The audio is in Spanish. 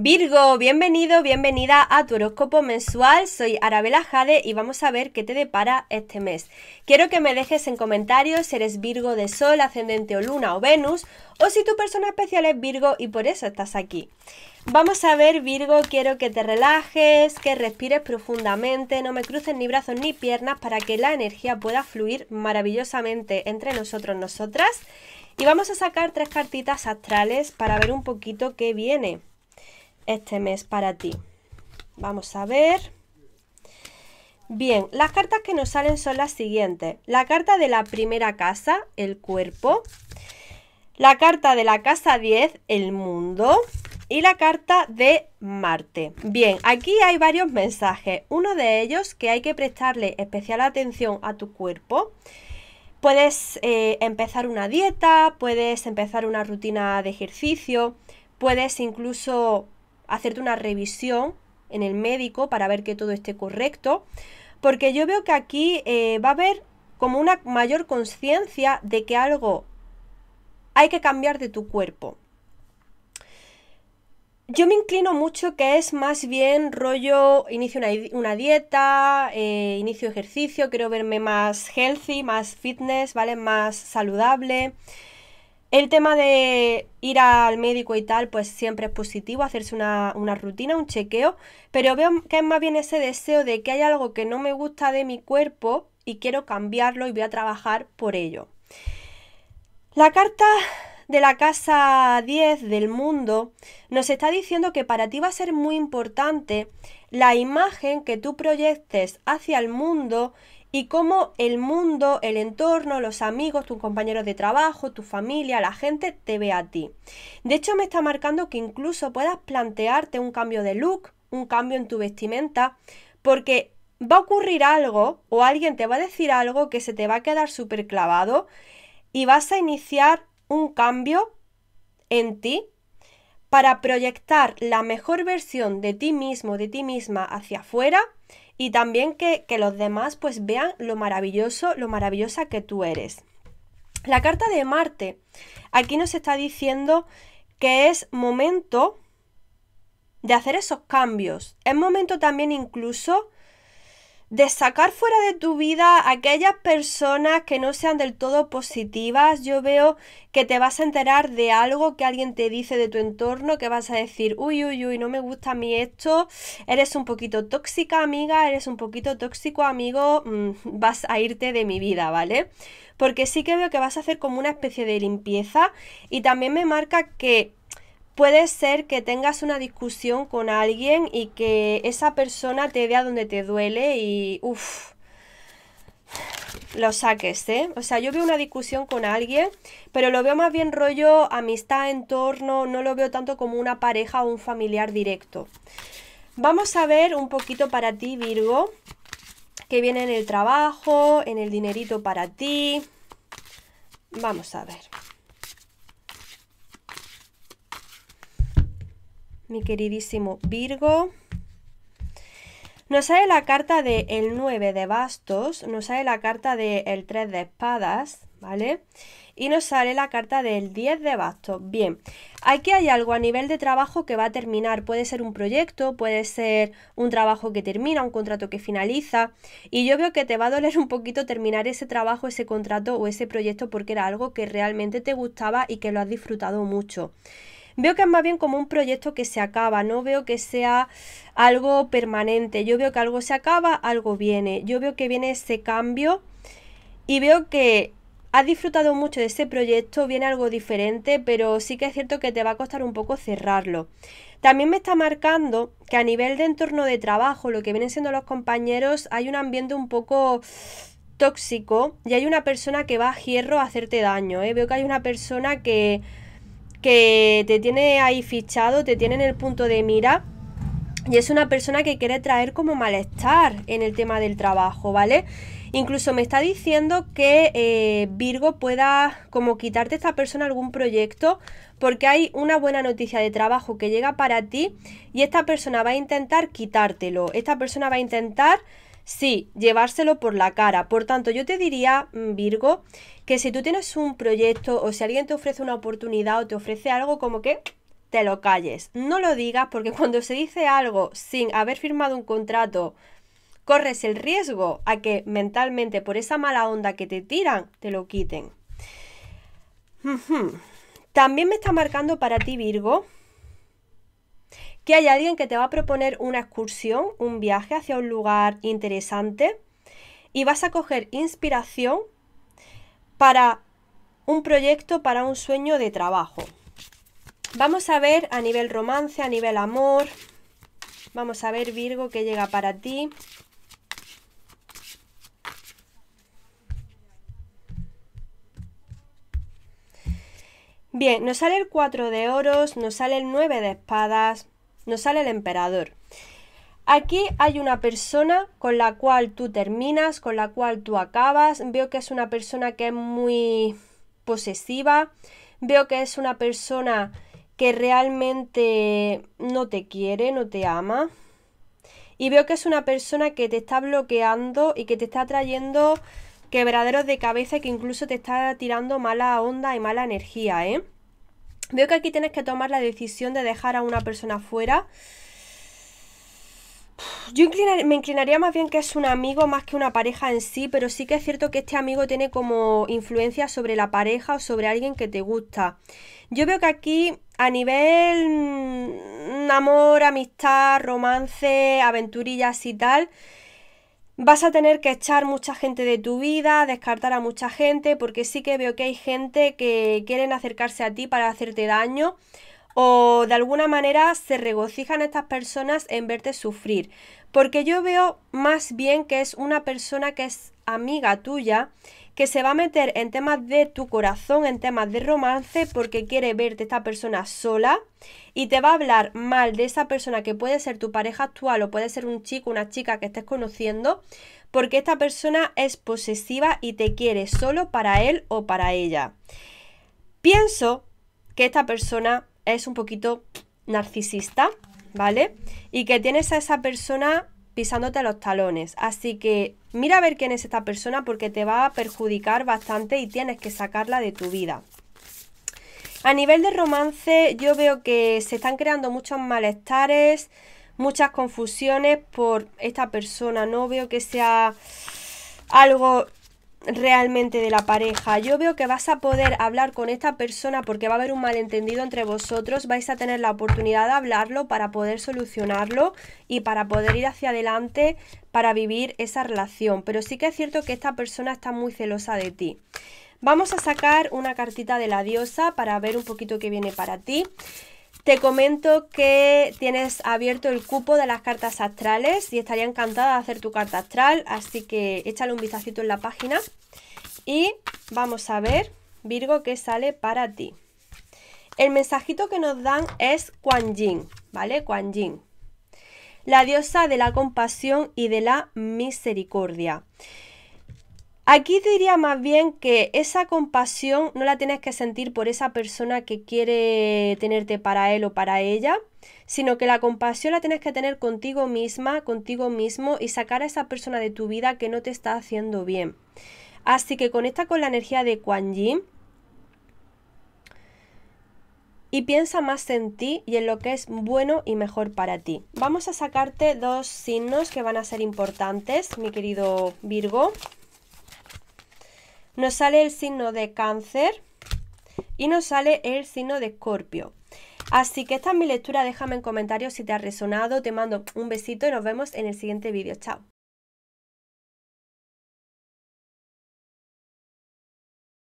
Virgo, bienvenido, bienvenida a tu horóscopo mensual. Soy Arabela Jade y vamos a ver qué te depara este mes. Quiero que me dejes en comentarios si eres Virgo de Sol, ascendente o Luna o Venus, o si tu persona especial es Virgo y por eso estás aquí. Vamos a ver, Virgo, quiero que te relajes, que respires profundamente, no me cruces ni brazos ni piernas para que la energía pueda fluir maravillosamente entre nosotros, nosotras. Y vamos a sacar tres cartitas astrales para ver un poquito qué viene este mes para ti. Vamos a ver. Bien, las cartas que nos salen son las siguientes. La carta de la primera casa, el cuerpo. La carta de la casa 10, el mundo. Y la carta de Marte. Bien, aquí hay varios mensajes. Uno de ellos que hay que prestarle especial atención a tu cuerpo. Puedes eh, empezar una dieta, puedes empezar una rutina de ejercicio, puedes incluso hacerte una revisión en el médico para ver que todo esté correcto, porque yo veo que aquí eh, va a haber como una mayor conciencia de que algo hay que cambiar de tu cuerpo. Yo me inclino mucho que es más bien rollo, inicio una, dieta, eh, inicio ejercicio, quiero verme más healthy, más fitness, ¿vale? Más saludable. El tema de ir al médico y tal, pues siempre es positivo, hacerse una, rutina, un chequeo, pero veo que es más bien ese deseo de que hay algo que no me gusta de mi cuerpo y quiero cambiarlo y voy a trabajar por ello. La carta de la casa 10 del mundo nos está diciendo que para ti va a ser muy importante la imagen que tú proyectes hacia el mundo y cómo el mundo, el entorno, los amigos, tus compañeros de trabajo, tu familia, la gente te ve a ti. De hecho, me está marcando que incluso puedas plantearte un cambio de look, un cambio en tu vestimenta, porque va a ocurrir algo o alguien te va a decir algo que se te va a quedar súper clavado y vas a iniciar un cambio en ti para proyectar la mejor versión de ti mismo, de ti misma hacia afuera y también que, los demás pues vean lo maravilloso, lo maravillosa que tú eres. La carta de Marte aquí nos está diciendo que es momento de hacer esos cambios. Es momento también incluso de sacar fuera de tu vida aquellas personas que no sean del todo positivas, yo veo que te vas a enterar de algo que alguien te dice de tu entorno, que vas a decir, uy, uy, uy, no me gusta a mí esto, eres un poquito tóxica amiga, eres un poquito tóxico amigo, mm, vas a irte de mi vida, ¿vale? Porque sí que veo que vas a hacer como una especie de limpieza y también me marca que Puede ser que tengas una discusión con alguien y que esa persona te vea donde te duele y uff, lo saques, ¿eh? O sea, yo veo una discusión con alguien, pero lo veo más bien rollo amistad, entorno, no lo veo tanto como una pareja o un familiar directo. Vamos a ver un poquito para ti, Virgo, que viene en el trabajo, en el dinerito para ti. Vamos a ver. mi queridísimo Virgo. Nos sale la carta del 9 de bastos, nos sale la carta del 3 de espadas, ¿vale? Y nos sale la carta del 10 de bastos. Bien, aquí hay algo a nivel de trabajo que va a terminar. Puede ser un proyecto, puede ser un trabajo que termina, un contrato que finaliza. Y yo veo que te va a doler un poquito terminar ese trabajo, ese contrato o ese proyecto porque era algo que realmente te gustaba y que lo has disfrutado mucho. Veo que es más bien como un proyecto que se acaba, no veo que sea algo permanente. Yo veo que algo se acaba, algo viene. Yo veo que viene ese cambio y veo que has disfrutado mucho de ese proyecto, viene algo diferente, pero sí que es cierto que te va a costar un poco cerrarlo. También me está marcando que a nivel de entorno de trabajo, lo que vienen siendo los compañeros, hay un ambiente un poco tóxico y hay una persona que va a hierro a hacerte daño. ¿eh? Veo que hay una persona que que te tiene ahí fichado, te tiene en el punto de mira. Y es una persona que quiere traer como malestar en el tema del trabajo, ¿vale? Incluso me está diciendo que eh, Virgo pueda como quitarte esta persona algún proyecto porque hay una buena noticia de trabajo que llega para ti y esta persona va a intentar quitártelo. Esta persona va a intentar Sí, llevárselo por la cara. Por tanto, yo te diría, mm, Virgo, que si tú tienes un proyecto o si alguien te ofrece una oportunidad o te ofrece algo como que te lo calles. No lo digas porque cuando se dice algo sin haber firmado un contrato, corres el riesgo a que mentalmente por esa mala onda que te tiran, te lo quiten. También me está marcando para ti, Virgo, que hay alguien que te va a proponer una excursión, un viaje hacia un lugar interesante y vas a coger inspiración para un proyecto, para un sueño de trabajo. Vamos a ver a nivel romance, a nivel amor. Vamos a ver Virgo que llega para ti. Bien, nos sale el 4 de oros, nos sale el 9 de espadas, nos sale el emperador. Aquí hay una persona con la cual tú terminas, con la cual tú acabas. Veo que es una persona que es muy posesiva. Veo que es una persona que realmente no te quiere, no te ama. Y veo que es una persona que te está bloqueando y que te está trayendo quebraderos de cabeza y que incluso te está tirando mala onda y mala energía, ¿eh? Veo que aquí tienes que tomar la decisión de dejar a una persona fuera. Yo me inclinaría más bien que es un amigo más que una pareja en sí, pero sí que es cierto que este amigo tiene como influencia sobre la pareja o sobre alguien que te gusta. Yo veo que aquí a nivel mm, amor, amistad, romance, aventurillas y tal, vas a tener que echar mucha gente de tu vida, descartar a mucha gente, porque sí que veo que hay gente que quieren acercarse a ti para hacerte daño o de alguna manera se regocijan estas personas en verte sufrir. Porque yo veo más bien que es una persona que es amiga tuya, que se va a meter en temas de tu corazón, en temas de romance, porque quiere verte esta persona sola y te va a hablar mal de esa persona que puede ser tu pareja actual o puede ser un chico, una chica que estés conociendo, porque esta persona es posesiva y te quiere solo para él o para ella. Pienso que esta persona es un poquito narcisista, ¿vale? Y que tienes a esa persona pisándote los talones. Así que mira a ver quién es esta persona porque te va a perjudicar bastante y tienes que sacarla de tu vida. A nivel de romance yo veo que se están creando muchos malestares, muchas confusiones por esta persona. No veo que sea algo realmente de la pareja. Yo veo que vas a poder hablar con esta persona porque va a haber un malentendido entre vosotros, vais a tener la oportunidad de hablarlo para poder solucionarlo y para poder ir hacia adelante para vivir esa relación. Pero sí que es cierto que esta persona está muy celosa de ti. Vamos a sacar una cartita de la diosa para ver un poquito qué viene para ti. Te comento que tienes abierto el cupo de las cartas astrales y estaría encantada de hacer tu carta astral, así que échale un vistacito en la página y vamos a ver, Virgo, qué sale para ti. El mensajito que nos dan es Quan Yin, ¿vale? Quan La diosa de la compasión y de la misericordia. Aquí te diría más bien que esa compasión no la tienes que sentir por esa persona que quiere tenerte para él o para ella, sino que la compasión la tienes que tener contigo misma, contigo mismo y sacar a esa persona de tu vida que no te está haciendo bien. Así que conecta con la energía de Quan Yin y piensa más en ti y en lo que es bueno y mejor para ti. Vamos a sacarte dos signos que van a ser importantes, mi querido Virgo nos sale el signo de cáncer y nos sale el signo de escorpio. Así que esta es mi lectura, déjame en comentarios si te ha resonado, te mando un besito y nos vemos en el siguiente vídeo, chao.